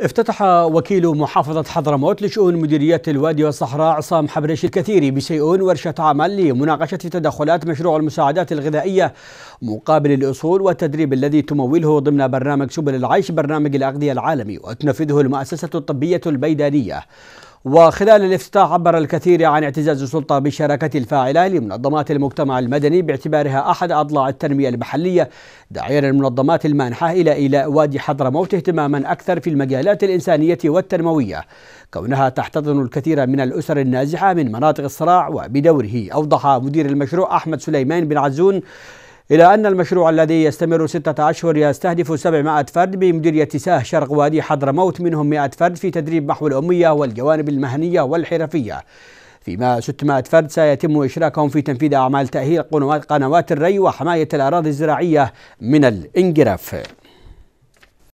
افتتح وكيل محافظة حضرموت لشؤون مديرية الوادي والصحراء عصام حبريش الكثيري بسيئون ورشة عمل لمناقشة تدخلات مشروع المساعدات الغذائية مقابل الأصول والتدريب الذي تموله ضمن برنامج سبل العيش برنامج الأغذية العالمي وتنفذه المؤسسة الطبية البيدانية وخلال الافتتاح عبر الكثير عن اعتزاز السلطة بالشراكة الفاعلة لمنظمات المجتمع المدني باعتبارها أحد أضلاع التنمية المحلية داعيا المنظمات المانحة إلى إيلاء وادي حضرموت اهتماما أكثر في المجالات الإنسانية والتنموية كونها تحتضن الكثير من الأسر النازحة من مناطق الصراع وبدوره أوضح مدير المشروع أحمد سليمان بن عزون إلى أن المشروع الذي يستمر ستة أشهر يستهدف 700 فرد بمديرية ساه شرق وادي حضرموت منهم 100 فرد في تدريب محو الأمية والجوانب المهنية والحرفية فيما 600 فرد سيتم إشراكهم في تنفيذ أعمال تأهيل قنوات الري وحماية الأراضي الزراعية من الانجراف